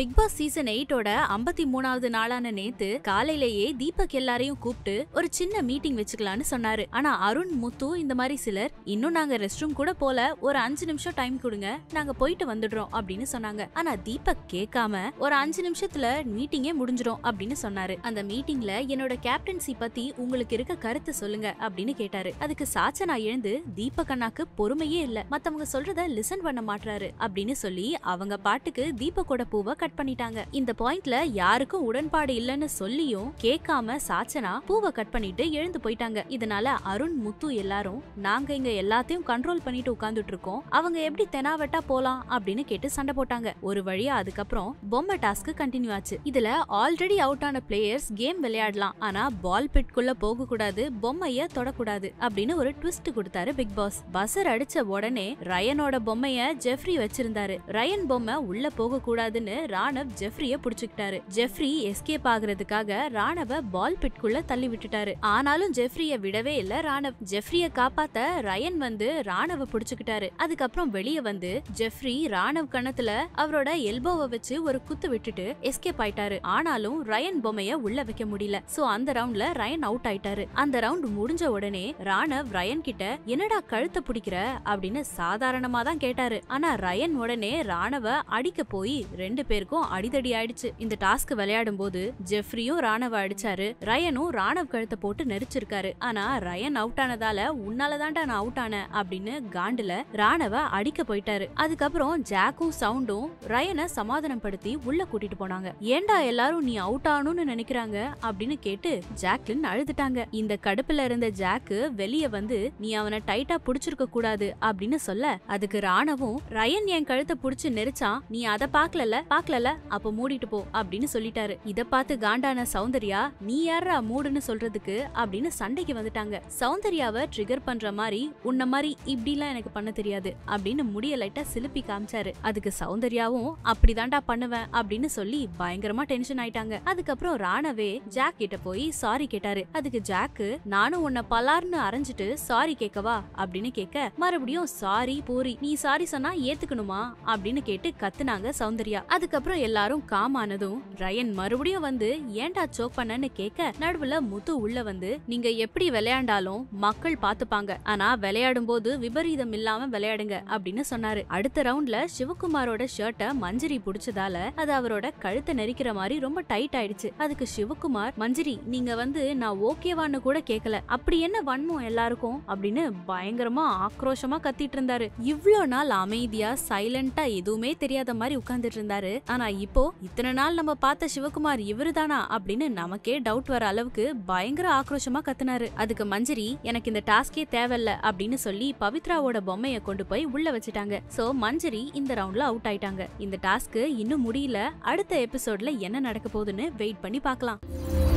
big Boss season எயிட்டோட ஐம்பத்தி மூணாவது நாளான நேத்து காலையிலேயே தீபக் எல்லாரையும் கூப்பிட்டு ஒரு சின்ன மீட்டிங் வச்சுக்கலாம்னு சொன்னாரு ஆனா அருண் முத்து இந்த மாதிரி சிலர் இன்னும் நாங்க ரெஸ்ட் ரூம் கூட போல ஒரு அஞ்சு நிமிஷம் டைம் கொடுங்க நாங்க போயிட்டு வந்துடுறோம் அப்படின்னு சொன்னாங்க ஆனா தீபக் கேட்காம ஒரு அஞ்சு நிமிஷத்துல மீட்டிங்கே முடிஞ்சிடும் அப்படின்னு சொன்னாரு அந்த மீட்டிங்ல என்னோட கேப்டன்சி பத்தி உங்களுக்கு இருக்க கருத்தை சொல்லுங்க அப்படின்னு கேட்டாரு அதுக்கு சாச்சனா எழுந்து தீபக் அண்ணாக்கு பொறுமையே இல்ல மத்தவங்க சொல்றத லிசன் பண்ண மாட்டாரு அப்படின்னு சொல்லி அவங்க பாட்டுக்கு தீபக்கோட பூவை கட் பண்ணிட்டாங்க இந்த பாயிண்ட்ல யாருக்கும் உடன்பாடு இல்லைன்னு சொல்லியும் கேட்காம சாச்சனா பூவை கட் பண்ணிட்டு எழுந்து போயிட்டாங்க இதனால அருண் முத்து எல்லாரும் நாங்க இங்க எல்லாத்தையும் கண்ட்ரோல் பண்ணிட்டு உட்கார்ந்துட்டு இருக்கோம் அவங்க எப்படி தெனாவட்டா போலாம் அப்படின்னு கேட்டு சண்டை போட்டாங்க ஒரு வழியா அதுக்கப்புறம் பொம்மை டாஸ்க் கண்டினியூ ஆச்சு இதுல ஆல்ரெடி அவுட் ஆன பிளேயர்ஸ் கேம் விளையாடலாம் ஆனா பால் பிட்குள்ள போக கூடாது பொம்மைய தொடக்கூடாது அப்படின்னு ஒரு ட்விஸ்ட் கொடுத்தாரு பிக் பாஸ் பசர் அடிச்ச உடனே ரயனோட பொம்மைய ஜெஃப்ரி வச்சிருந்தாரு ரயன் பொம்மை உள்ள போக கூடாதுன்னு ராணவ் ஜெஃப்ரிய புடிச்சுக்கிட்டாரு ஜெஃப்ரி எஸ்கேப் ஆகுறதுக்காக ராணவ பால் பிட்குள்ள தள்ளி விட்டுட்டாரு ஆனாலும் ஜெஃப்ரிய விடவே இல்ல ராணவ் ஜெஃப்ரிய காப்பாத்த ரயன் வந்து ராணவ புடிச்சுக்கிட்டாரு அதுக்கப்புறம் வெளியே வந்து ஜெஃப்ரி ராணவ் கணத்துல அவரோட எல்போவை வச்சு ஒரு குத்து விட்டுட்டு எஸ்கேப் ஆயிட்டாரு ஆனாலும் ரயன் பொம்மைய உள்ள வைக்க முடியல சோ அந்த ரவுண்ட்ல ரயன் அவுட் ஆயிட்டாரு அந்த ரவுண்ட் முடிஞ்ச உடனே ராணவ் ரயன் கிட்ட என்னடா கழுத்தை பிடிக்கிற அப்படின்னு சாதாரணமா தான் கேட்டாரு ஆனா ரயன் உடனே ராணவ அடிக்க போய் ரெண்டு பேரும் பேருக்கும் அடிதடி ஆயிடுச்சு இந்த டாஸ்க் விளையாடும் போது ஜெஃப்ரியும் ராணவ அடிச்சாரு ரயனும் ராணவ் கழுத்தை போட்டு நெரிச்சிருக்காரு ஆனா ரயன் அவுட் ஆனதால உன்னாலதான்டா நான் அவுட் ஆன அப்படின்னு காண்டுல ராணவ அடிக்க போயிட்டாரு அதுக்கப்புறம் ஜாக்கும் சவுண்டும் ரயனை சமாதானம் படுத்தி உள்ள கூட்டிட்டு போனாங்க ஏண்டா எல்லாரும் நீ அவுட் ஆகணும்னு நினைக்கிறாங்க அப்படின்னு கேட்டு ஜாக்லின் அழுதுட்டாங்க இந்த கடுப்புல இருந்த ஜாக்கு வெளிய வந்து நீ அவனை டைட்டா புடிச்சிருக்க கூடாது அப்படின்னு சொல்ல அதுக்கு ராணவும் ரயன் என் கழுத்தை புடிச்சு நெரிச்சான் நீ அதை பாக்கல பாக்க கேட்கல அப்ப மூடிட்டு போ அப்படின்னு சொல்லிட்டாரு இத பார்த்து காண்டான சௌந்தர்யா நீ யாரா மூடுன்னு சொல்றதுக்கு அப்படின்னு சண்டைக்கு வந்துட்டாங்க சௌந்தர்யாவ ட்ரிகர் பண்ற மாதிரி உன்ன மாதிரி இப்படிலாம் எனக்கு பண்ண தெரியாது அப்படின்னு முடிய லைட்டா சிலுப்பி காமிச்சாரு அதுக்கு சௌந்தர்யாவும் அப்படிதான்டா பண்ணுவேன் அப்படின்னு சொல்லி பயங்கரமா டென்ஷன் ஆயிட்டாங்க அதுக்கப்புறம் ராணவே ஜாக் கிட்ட போய் சாரி கேட்டாரு அதுக்கு ஜாக்கு நானும் உன்னை பலார்னு அரைஞ்சிட்டு சாரி கேட்கவா அப்படின்னு கேட்க மறுபடியும் சாரி பூரி நீ சாரி சொன்னா ஏத்துக்கணுமா அப்படின்னு கேட்டு கத்துனாங்க சௌந்தர்யா அதுக்கு அதுக்கப்புறம் எல்லாரும் காம் ஆனதும் ரயன் மறுபடியும் வந்து ஏன்டா சோக் பண்ணன்னு கேட்க நடுவுல முத்து உள்ள வந்து நீங்க எப்படி விளையாண்டாலும் மக்கள் பாத்துப்பாங்க ஆனா விளையாடும் போது விபரீதம் இல்லாம விளையாடுங்க அப்படின்னு சொன்னாரு அடுத்த ரவுண்ட்ல சிவகுமாரோட ஷர்ட்டை மஞ்சரி புடிச்சதால அது அவரோட கழுத்தை நெரிக்கிற மாதிரி ரொம்ப டைட் ஆயிடுச்சு அதுக்கு சிவகுமார் மஞ்சரி நீங்க வந்து நான் ஓகேவான்னு கூட கேட்கல அப்படி என்ன வன்மம் எல்லாருக்கும் அப்படின்னு பயங்கரமா ஆக்ரோஷமா கத்திட்டு இருந்தாரு இவ்வளவு நாள் அமைதியா சைலண்டா எதுவுமே தெரியாத மாதிரி உட்கார்ந்துட்டு இருந்தாரு ஆனா இப்போ இத்தனை நாள் நம்ம பார்த்த சிவகுமார் இவரு தானா அப்படின்னு நமக்கே டவுட் வர அளவுக்கு பயங்கர ஆக்ரோஷமா கத்துனாரு அதுக்கு மஞ்சரி எனக்கு இந்த டாஸ்கே தேவையில்ல அப்படின்னு சொல்லி பவித்ராவோட பொம்மைய கொண்டு போய் உள்ள வச்சுட்டாங்க சோ மஞ்சரி இந்த ரவுண்ட்ல அவுட் ஆயிட்டாங்க இந்த டாஸ்க்கு இன்னும் முடியல அடுத்த எபிசோட்ல என்ன நடக்க போகுதுன்னு வெயிட் பண்ணி பார்க்கலாம்